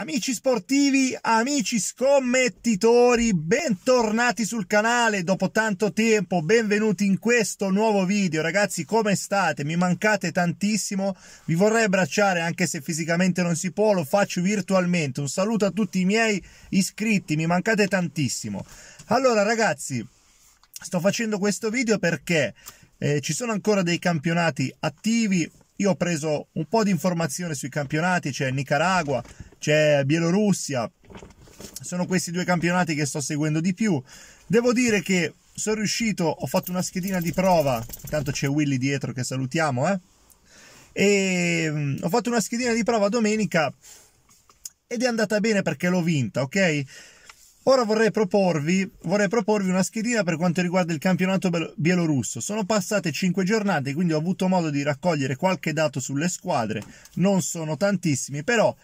Amici sportivi, amici scommettitori, bentornati sul canale dopo tanto tempo, benvenuti in questo nuovo video. Ragazzi, come state? Mi mancate tantissimo, vi vorrei abbracciare anche se fisicamente non si può, lo faccio virtualmente. Un saluto a tutti i miei iscritti, mi mancate tantissimo. Allora ragazzi, sto facendo questo video perché eh, ci sono ancora dei campionati attivi, io ho preso un po' di informazione sui campionati, c'è cioè Nicaragua, c'è Bielorussia. Sono questi due campionati che sto seguendo di più. Devo dire che sono riuscito, ho fatto una schedina di prova, Intanto c'è Willy dietro che salutiamo, eh? E mm, ho fatto una schedina di prova domenica ed è andata bene perché l'ho vinta, ok? Ora vorrei proporvi, vorrei proporvi, una schedina per quanto riguarda il campionato bielorusso. Sono passate 5 giornate, quindi ho avuto modo di raccogliere qualche dato sulle squadre, non sono tantissimi, però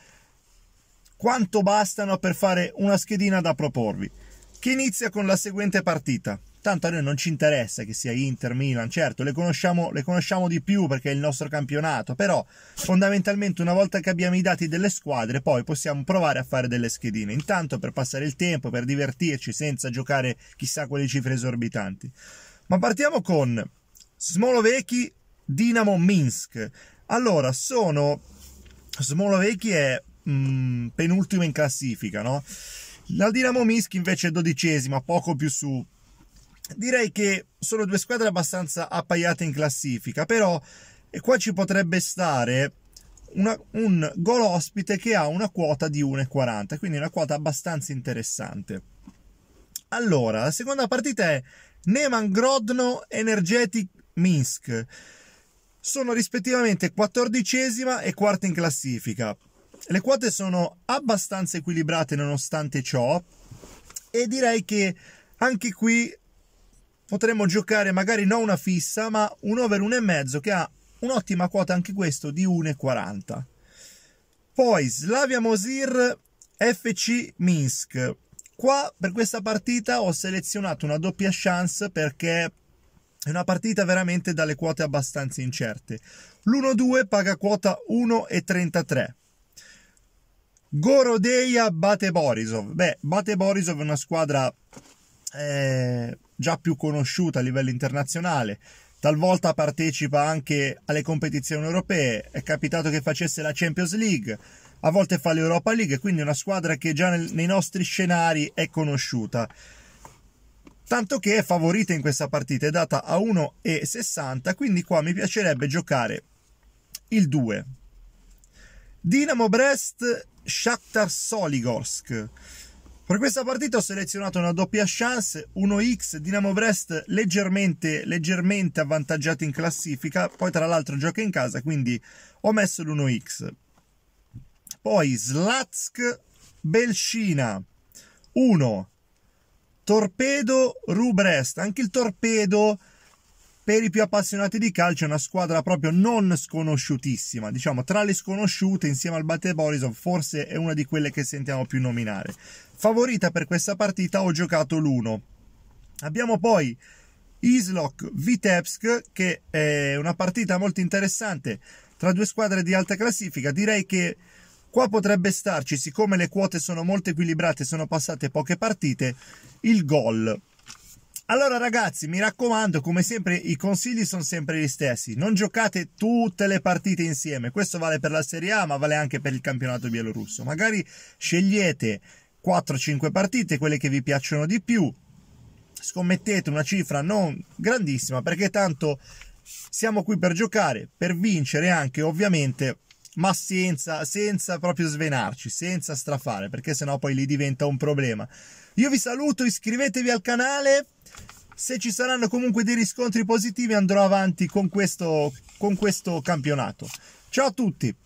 quanto bastano per fare una schedina da proporvi, che inizia con la seguente partita. Tanto a noi non ci interessa che sia Inter, Milan, certo, le conosciamo, le conosciamo di più perché è il nostro campionato, però fondamentalmente una volta che abbiamo i dati delle squadre poi possiamo provare a fare delle schedine, intanto per passare il tempo, per divertirci senza giocare chissà quali cifre esorbitanti. Ma partiamo con Smolovechi, Dinamo Minsk. Allora, sono Smolovechi è mh, mm, penultimo in classifica, no? La Dinamo Minsk invece è dodicesima, poco più su. Direi che sono due squadre abbastanza appaiate in classifica, però e qua ci potrebbe stare una, un gol ospite che ha una quota di 1,40, quindi una quota abbastanza interessante. Allora, la seconda partita è Neman Grodno Energetic Minsk. Sono rispettivamente quattordicesima e quarta in classifica le quote sono abbastanza equilibrate nonostante ciò e direi che anche qui potremmo giocare magari non una fissa ma un over 1,5 che ha un'ottima quota anche questo di 1,40. Poi Slavia Mosir FC Minsk. Qua per questa partita ho selezionato una doppia chance perché è una partita veramente dalle quote abbastanza incerte. L'1-2 paga quota 1,33. Gorodeia Bate Borisov. Beh, Bate Borisov è una squadra eh, già più conosciuta a livello internazionale. Talvolta partecipa anche alle competizioni europee. È capitato che facesse la Champions League, a volte fa l'Europa League, quindi una squadra che già nel, nei nostri scenari è conosciuta. Tanto che è favorita in questa partita, è data a 1,60, quindi qua mi piacerebbe giocare il 2. Dinamo Brest Shakhtar Soligorsk. Per questa partita ho selezionato una doppia chance, 1x Dinamo Brest leggermente, leggermente avvantaggiata in classifica, poi tra l'altro gioca in casa, quindi ho messo l'1x. Poi Slatsk Belcina 1, Torpedo Rubrest, anche il Torpedo per i più appassionati di calcio è una squadra proprio non sconosciutissima, diciamo tra le sconosciute insieme al Bate Borisov forse è una di quelle che sentiamo più nominare. Favorita per questa partita ho giocato l'1. Abbiamo poi Islok Vitebsk che è una partita molto interessante tra due squadre di alta classifica, direi che Qua potrebbe starci, siccome le quote sono molto equilibrate, sono passate poche partite, il gol. Allora ragazzi, mi raccomando, come sempre i consigli sono sempre gli stessi. Non giocate tutte le partite insieme. Questo vale per la Serie A, ma vale anche per il campionato bielorusso. Magari scegliete 4-5 partite, quelle che vi piacciono di più. Scommettete una cifra non grandissima, perché tanto siamo qui per giocare, per vincere anche, ovviamente, ma senza, senza proprio svenarci, senza strafare, perché sennò poi lì diventa un problema. Io vi saluto, iscrivetevi al canale se ci saranno comunque dei riscontri positivi andrò avanti con questo, con questo campionato. Ciao a tutti!